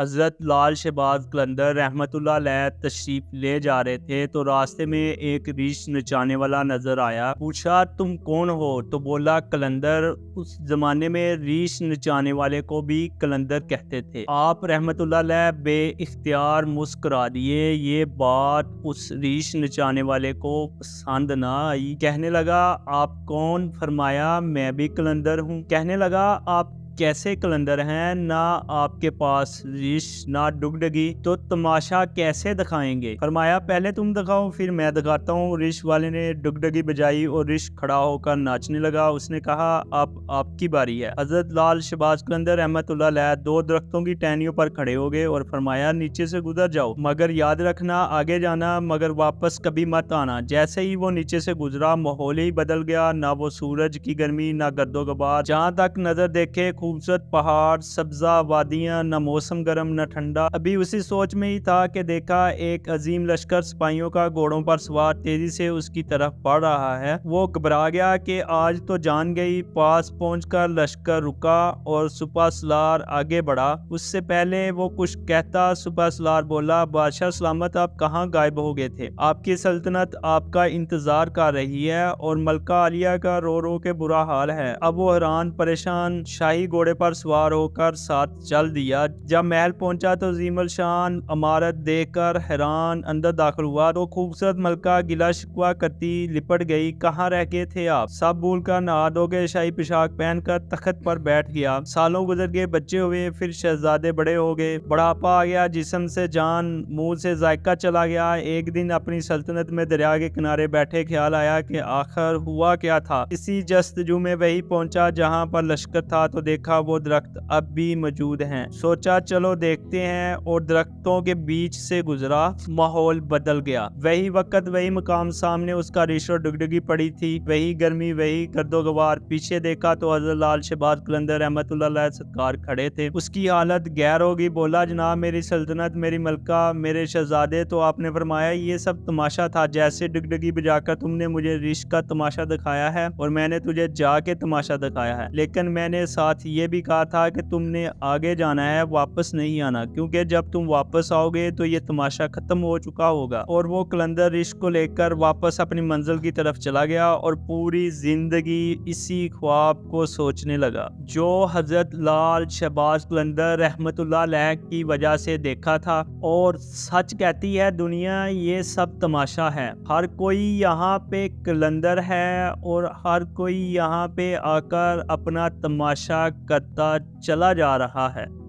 हज़रत लाल शहबाज कलंदर रहमत तशरीफ ले जा रहे थे तो रास्ते में एक रीछ नचाने वाला नज़र आया पूछा तुम कौन हो तो बोला कलंदर उस ज़माने में रीछ नचाने वाले को भी कलंदर कहते थे आप रहमत बे इख्तियार मुस्करा दिए ये बात उस रीछ नचाने वाले को पसंद ना आई कहने लगा आप कौन फरमाया मैं भी कलंदर हूँ कहने लगा आप कैसे कलंदर हैं ना आपके पास रिश ना डुगडगी तो तमाशा कैसे दिखाएंगे फरमाया पहले तुम दिखाओ फिर मैं दिखाता हूँ रिश वाले ने डुगडगी बजाई और रिश खड़ा होकर नाचने लगा उसने कहा अब आपकी बारी है हजरत लाल शबाज कलंदर अहमद दो दरख्तों की टहनियों पर खड़े हो गए और फरमाया नीचे से गुजर जाओ मगर याद रखना आगे जाना मगर वापस कभी मत आना जैसे ही वो नीचे से गुजरा माहौल ही बदल गया ना वो सूरज की गर्मी ना गर्दो गबार जहाँ तक नजर देखे खूबसूरत पहाड़ सब्जा वादियाँ न मौसम गर्म न ठंडा अभी उसी सोच में ही था कि देखा एक अजीम लश्कर सिपाहियों का घोड़ों पर सवार तेजी से उसकी तरफ बढ़ रहा है वो घबरा गया कि आज तो जान गई पास कर लश्कर रुका और सुपा सलार आगे बढ़ा उससे पहले वो कुछ कहता सुपा सलार बोला बादशाह सलामत आप कहाँ गायब हो गए थे आपकी सल्तनत आपका इंतजार कर रही है और मलका आलिया का रो रो के बुरा हाल है अब वो हैरान परेशान शाही घोड़े पर सवार होकर साथ चल दिया जब महल पहुंचा तो जीमल शान इमारत देखकर हैरान अंदर दाखिल हुआ तो खूबसूरत मलका गिला शिकवा करती लिपट गई कहाँ रह गए थे आप सब भूल कर नहा दोगे शाही पोशाक पहनकर तखत पर बैठ गया सालों गुजर गए बच्चे हुए फिर शहजादे बड़े हो गए बुढ़ापा आ गया जिसम से जान मुंह से जायका चला गया एक दिन अपनी सल्तनत में दरिया के किनारे बैठे ख्याल आया कि आखिर हुआ क्या था इसी जस्तजू में वही पहुंचा जहां पर लश्कर था तो देख देखा वो दरख्त अब भी मौजूद हैं सोचा चलो देखते हैं और दरख्तों के बीच से गुजरा माहौल बदल गया वही वक्त वही मकाम सामने उसका रेशो डुगडुगी पड़ी थी वही गर्मी वही गर्दोगवार पीछे देखा तो हजरत लाल शहबाज कलंदर अहमद सरकार खड़े थे उसकी हालत गैर होगी बोला जनाब मेरी सल्तनत मेरी मलका मेरे शहजादे तो आपने फरमाया ये सब तमाशा था जैसे डुगडुगी बजाकर तुमने मुझे रिश्त का तमाशा दिखाया है और मैंने तुझे जाके तमाशा दिखाया है लेकिन मैंने साथ ये भी कहा था कि तुमने आगे जाना है वापस नहीं आना क्योंकि जब तुम वापस आओगे तो ये तमाशा ख़त्म हो चुका होगा और वो कलंदर रिश्त को लेकर वापस अपनी मंजिल की तरफ चला गया और पूरी ज़िंदगी इसी ख्वाब को सोचने लगा जो हज़रत लाल शहबाज कलंदर रहमत की वजह से देखा था और सच कहती है दुनिया ये सब तमाशा है हर कोई यहाँ पे कलंदर है और हर कोई यहाँ पे आकर अपना तमाशा करता चला जा रहा है